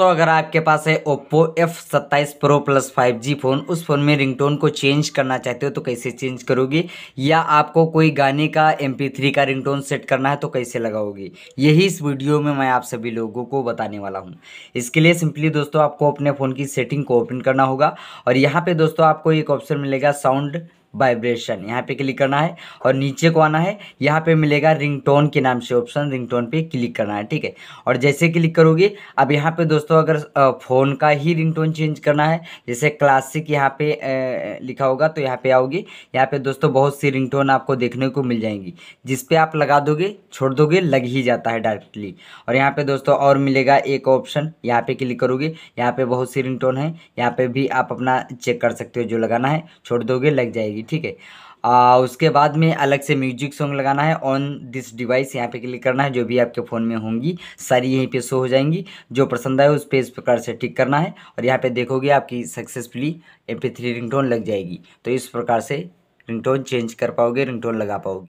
दोस्तों अगर आपके पास है ओप्पो एफ सत्ताईस pro plus five G phone उस फ़ोन में रिंगटोन को चेंज करना चाहते हो तो कैसे चेंज करोगी या आपको कोई गाने का एम थ्री का रिंगटोन सेट करना है तो कैसे लगाओगी यही इस वीडियो में मैं आप सभी लोगों को बताने वाला हूँ इसके लिए सिंपली दोस्तों आपको अपने फ़ोन की सेटिंग को ओपन करना होगा और यहाँ पर दोस्तों आपको एक ऑप्शन मिलेगा साउंड वाइब्रेशन यहाँ पे क्लिक करना है और नीचे को आना है यहाँ पे मिलेगा रिंगटोन के नाम से ऑप्शन रिंगटोन पे क्लिक करना है ठीक है और जैसे क्लिक करोगे अब यहाँ पे दोस्तों अगर फ़ोन का ही रिंगटोन चेंज करना है जैसे क्लासिक यहाँ पे लिखा होगा तो यहाँ पे आओगे यहाँ पे दोस्तों बहुत सी रिंग आपको देखने को मिल जाएंगी जिस पर आप लगा दोगे छोड़ दोगे लग ही जाता है डायरेक्टली और यहाँ पे दोस्तों और मिलेगा एक ऑप्शन यहाँ पे क्लिक करोगे यहाँ पे बहुत सी रिंग है यहाँ पे भी आप अपना चेक कर सकते हो जो लगाना है छोड़ दोगे लग जाएगी जाएगी ठीक है आ, उसके बाद में अलग से म्यूजिक सॉन्ग लगाना है ऑन दिस डिवाइस यहाँ पे क्लिक करना है जो भी आपके फ़ोन में होंगी सारी यहीं पे शो हो जाएंगी जो पसंद आए उस पर इस प्रकार से टिक करना है और यहाँ पे देखोगे आपकी successfully M P three ringtone लग जाएगी तो इस प्रकार से रिंगटोन चेंज कर पाओगे रिंगटोन लगा पाओगे